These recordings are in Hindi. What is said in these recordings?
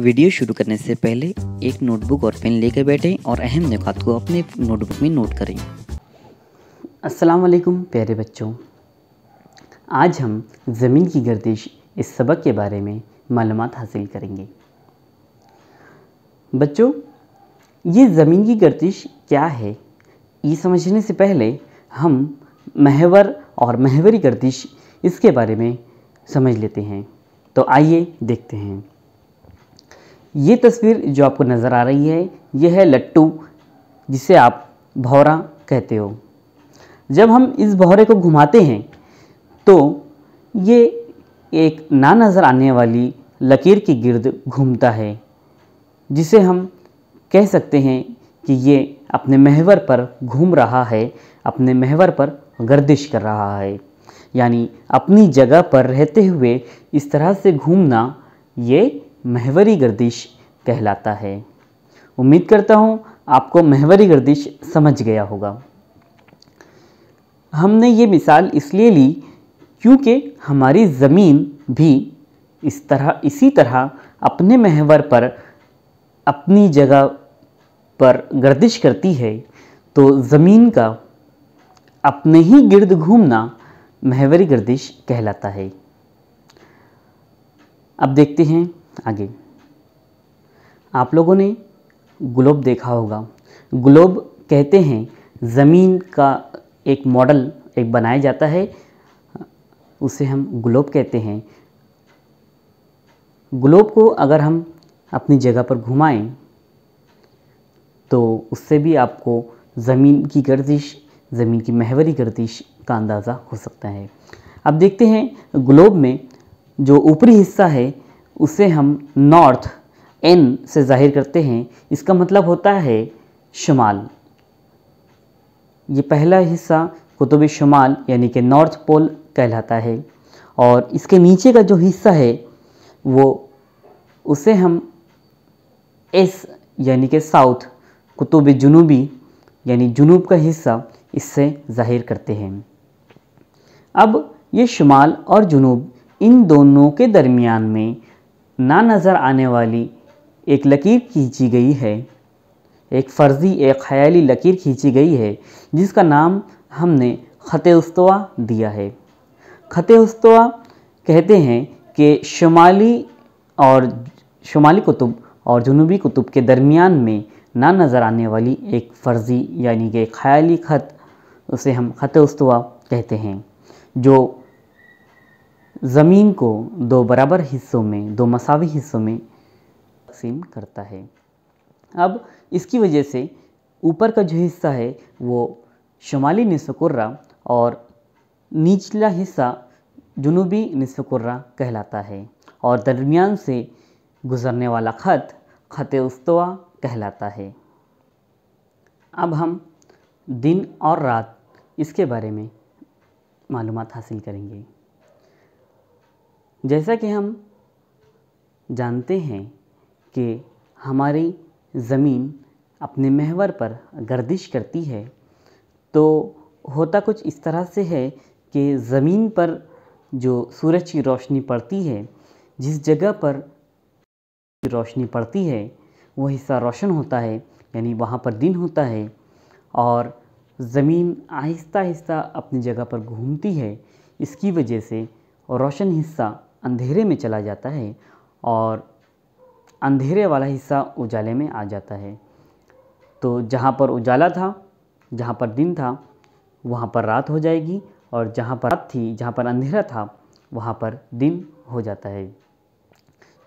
वीडियो शुरू करने से पहले एक नोटबुक और पेन लेकर बैठें और अहम निकात को अपने नोटबुक में नोट करें अस्सलाम वालेकुम प्यारे बच्चों आज हम ज़मीन की गर्दिश इस सबक के बारे में मालूम हासिल करेंगे बच्चों ये ज़मीन की गर्दिश क्या है ये समझने से पहले हम महवर और महवरी गर्दिश इसके बारे में समझ लेते हैं तो आइए देखते हैं ये तस्वीर जो आपको नज़र आ रही है ये है लट्टू जिसे आप भौरा कहते हो जब हम इस भौरे को घुमाते हैं तो ये एक ना नज़र आने वाली लकीर के गिर्द घूमता है जिसे हम कह सकते हैं कि ये अपने महवर पर घूम रहा है अपने महवर पर गर्दिश कर रहा है यानी अपनी जगह पर रहते हुए इस तरह से घूमना ये महवरी गर्दिश कहलाता है उम्मीद करता हूँ आपको महवरी गर्दिश समझ गया होगा हमने ये मिसाल इसलिए ली क्योंकि हमारी ज़मीन भी इस तरह इसी तरह अपने महवर पर अपनी जगह पर गर्दिश करती है तो ज़मीन का अपने ही गिर्द घूमना महवरी गर्दिश कहलाता है अब देखते हैं आगे आप लोगों ने ग्लोब देखा होगा ग्लोब कहते हैं ज़मीन का एक मॉडल एक बनाया जाता है उसे हम ग्लोब कहते हैं ग्लोब को अगर हम अपनी जगह पर घुमाएं तो उससे भी आपको ज़मीन की गर्दिश ज़मीन की महवरी गर्दिश का अंदाज़ा हो सकता है अब देखते हैं ग्लोब में जो ऊपरी हिस्सा है उसे हम नॉर्थ एन से जाहिर करते हैं इसका मतलब होता है शुमाल ये पहला हिस्सा कुतुब शुमाल यानी कि नॉर्थ पोल कहलाता है और इसके नीचे का जो हिस्सा है वो उसे हम एस यानी कि साउथ कुतुब जुनूबी यानी जुनूब का हिस्सा इससे जाहिर करते हैं अब ये शुमाल और जुनूब इन दोनों के दरमियान में ना नज़र आने वाली एक लकीर खींची गई है एक फ़र्ज़ी एक ख़याली लकीर खींची गई है जिसका नाम हमने ख़त उस्तवा दिया है ख़त उस्तवा कहते हैं कि शुमाली और शुमाली कुतुब और जनूबी कुतुब के दरमियान में ना नज़र आने वाली एक फ़र्ज़ी यानी कि ख़याली ख़त उसे हम ख़त उस्तवा कहते हैं जो ज़मीन को दो बराबर हिस्सों में दो मसावी हिस्सों में तकसीम करता है अब इसकी वजह से ऊपर का जो हिस्सा है वो शुमाली निसकुर्रा और निचला हिस्सा जुनूबी निसकुर्रा कहलाता है और दरमियान से गुज़रने वाला ख़त ख़त उस्तवा कहलाता है अब हम दिन और रात इसके बारे में मालूम हासिल करेंगे जैसा कि हम जानते हैं कि हमारी ज़मीन अपने महवर पर गर्दिश करती है तो होता कुछ इस तरह से है कि ज़मीन पर जो सूरज की रोशनी पड़ती है जिस जगह पर रोशनी पड़ती है वह हिस्सा रोशन होता है यानी वहाँ पर दिन होता है और ज़मीन आहिस्ता आहिस्ता अपनी जगह पर घूमती है इसकी वजह से रोशन हिस्सा अंधेरे में चला जाता है और अंधेरे वाला हिस्सा उजाले में आ जाता है तो जहाँ पर उजाला था जहाँ पर दिन था वहाँ पर रात हो जाएगी और जहाँ पर रात थी जहाँ पर अंधेरा था वहाँ पर दिन हो जाता है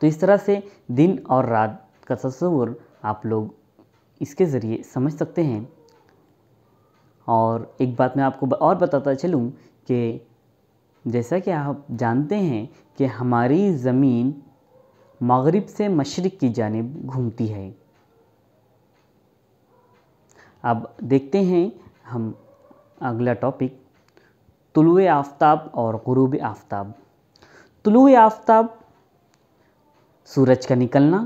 तो इस तरह से दिन और रात का तस्वुर आप लोग इसके ज़रिए समझ सकते हैं और एक बात मैं आपको और बताता चलूँ कि जैसा कि आप जानते हैं कि हमारी ज़मीन मगरिब से मशरक़ की जानब घूमती है अब देखते हैं हम अगला टॉपिक तुलु आफ्ताब और गुरूब आफ्ताब तुलु आफ्ताब सूरज का निकलना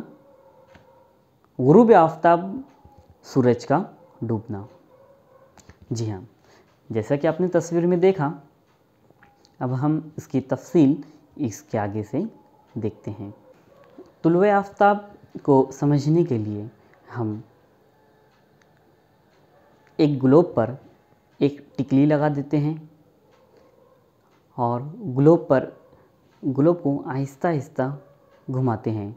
गुरूब आफ्ताब सूरज का डूबना जी हाँ जैसा कि आपने तस्वीर में देखा अब हम इसकी तफसील इसके आगे से देखते हैं तुलव आफ्ताब को समझने के लिए हम एक ग्लोब पर एक टिकली लगा देते हैं और ग्लोब पर ग्लोब को आहिस्ता आहिस्ता घुमाते हैं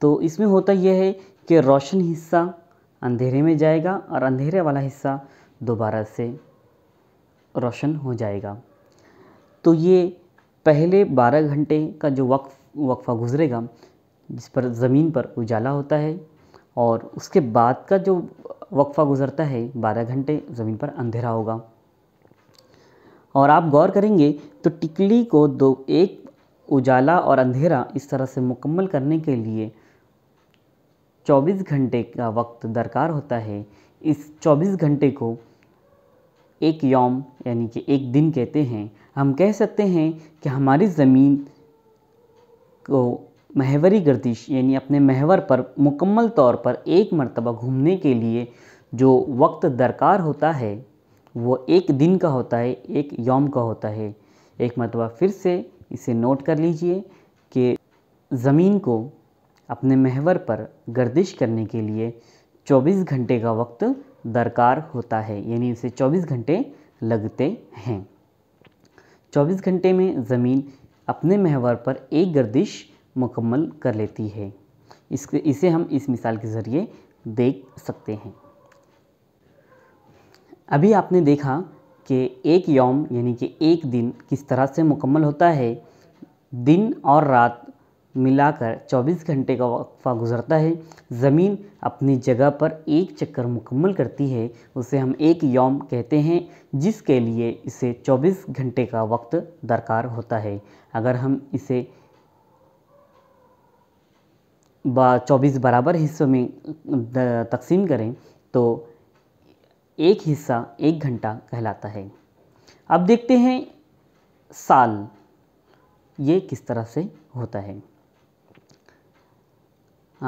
तो इसमें होता यह है कि रोशन हिस्सा अंधेरे में जाएगा और अंधेरे वाला हिस्सा दोबारा से रोशन हो जाएगा तो ये पहले 12 घंटे का जो वक्फ वक्फा गुज़रेगा जिस पर ज़मीन पर उजाला होता है और उसके बाद का जो वक्फा गुज़रता है 12 घंटे ज़मीन पर अंधेरा होगा और आप गौर करेंगे तो टिकली को दो एक उजाला और अंधेरा इस तरह से मुकम्मल करने के लिए 24 घंटे का वक्त दरकार होता है इस 24 घंटे को एक यौम यानी कि एक दिन कहते हैं हम कह सकते हैं कि हमारी ज़मीन को महवरी गर्दिश यानी अपने महवर पर मुकम्मल तौर पर एक मरतबा घूमने के लिए जो वक्त दरकार होता है वो एक दिन का होता है एक यौम का होता है एक मरतबा फिर से इसे नोट कर लीजिए कि ज़मीन को अपने महवर पर गर्दिश करने के लिए 24 घंटे का वक्त दरकार होता है यानी इसे 24 घंटे लगते हैं 24 घंटे में ज़मीन अपने महवर पर एक गर्दिश मुकम्मल कर लेती है इसके इसे हम इस मिसाल के ज़रिए देख सकते हैं अभी आपने देखा कि एक यौम यानी कि एक दिन किस तरह से मुकम्मल होता है दिन और रात मिलाकर 24 घंटे का वक्फा गुजरता है ज़मीन अपनी जगह पर एक चक्कर मुकम्मल करती है उसे हम एक यौम कहते हैं जिसके लिए इसे 24 घंटे का वक्त दरकार होता है अगर हम इसे चौबीस बराबर हिस्सों में तकसीम करें तो एक हिस्सा एक घंटा कहलाता है अब देखते हैं साल ये किस तरह से होता है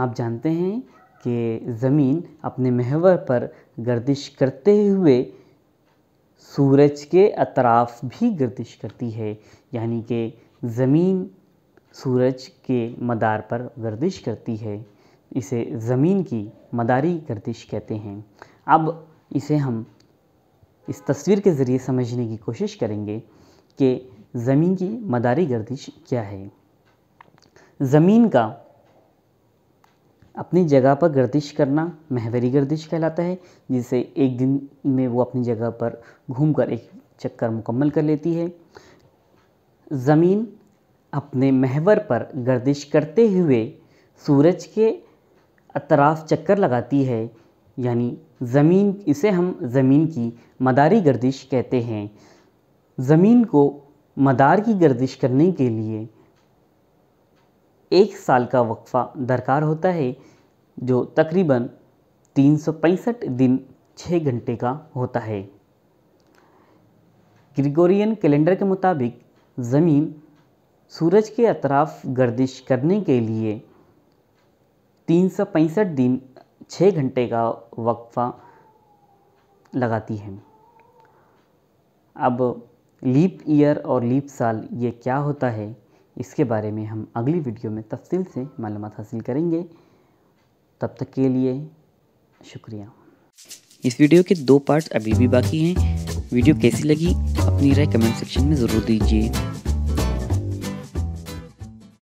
आप जानते हैं कि ज़मीन अपने महवर पर गर्दिश करते हुए सूरज के अतराफ भी गर्दिश करती है यानी कि ज़मीन सूरज के मदार पर गर्दिश करती है इसे ज़मीन की मदारी गर्दिश कहते हैं अब इसे हम इस तस्वीर के ज़रिए समझने की कोशिश करेंगे कि ज़मीन की मदारी गर्दिश क्या है ज़मीन का अपनी जगह पर गर्दिश करना महवरी गर्दिश कहलाता है जिसे एक दिन में वो अपनी जगह पर घूमकर एक चक्कर मुकम्मल कर लेती है ज़मीन अपने महवर पर गर्दिश करते हुए सूरज के अतराफ चक्कर लगाती है यानी ज़मीन इसे हम ज़मीन की मदारी गर्दिश कहते हैं ज़मीन को मदार की गर्दिश करने के लिए एक साल का वक्फ़ा दरकार होता है जो तकरीबन तीन दिन छः घंटे का होता है ग्रिगोरियन कैलेंडर के मुताबिक ज़मीन सूरज के अतराफ गर्दिश करने के लिए तीन दिन छः घंटे का वक्फ़ा लगाती है अब लीप ईयर और लीप साल ये क्या होता है इसके बारे में हम अगली वीडियो में तफसील से मालूम हासिल करेंगे तब तक के लिए शुक्रिया इस वीडियो के दो पार्ट्स अभी भी बाकी हैं वीडियो कैसी लगी अपनी राय कमेंट सेक्शन में ज़रूर दीजिए